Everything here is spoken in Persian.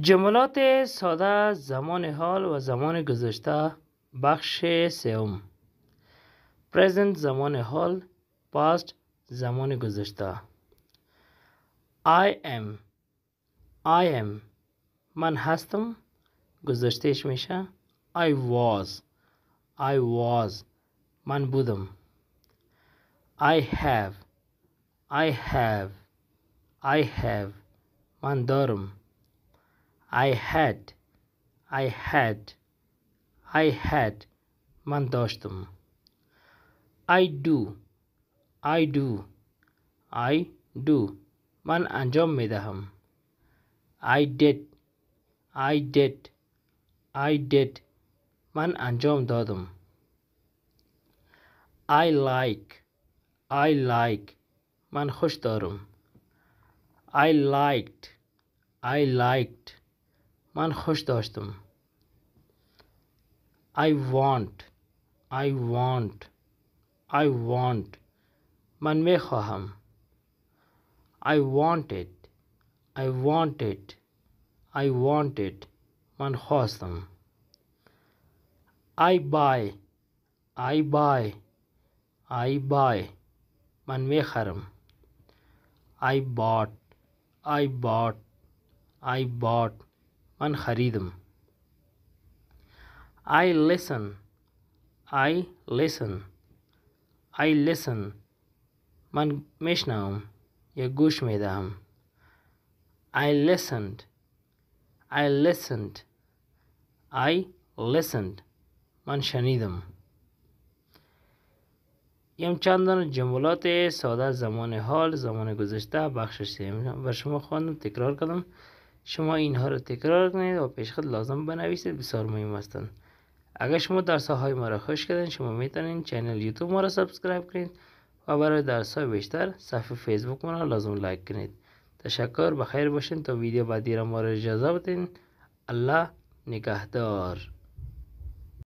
جملات ساده زمان حال و زمان گذشته بخش سوم پرزنت زمان حال پاست زمان گذشته I am I am من هستم گذشتهش میشه I was I was من بودم I have I have I have من دارم I had I had I had man dostum. I do I do I do man anjom می I did I did I did man anjom دادم I like I like man خوش I liked I liked من خوش داشتم I want I want I want من می خواهم I want it I want it I want it من خواستم I buy I buy I buy من می خرم I bought I bought I bought من خریدم I listen I listen I listen من میشنوم یا گوش میدهم I listened I listened I listened من شنیدم یم چندان جملات ساده زمان حال زمان گذشته بخشش بر شما خواندم تکرار کردم شما اینها رو تکرار کنید و پیش خود لازم بنویسید بسیار مهم هستند اگر شما درس های ما را خوش کردن شما میتونید چنل یوتیوب ما را سابسکرایب کنید و برای درس های بیشتر صفحه فیسبوک ما را لازم لایک کنید تشکر بخیر باشین تا ویدیو بعدی را ما را اجازه بدین الله نگهدار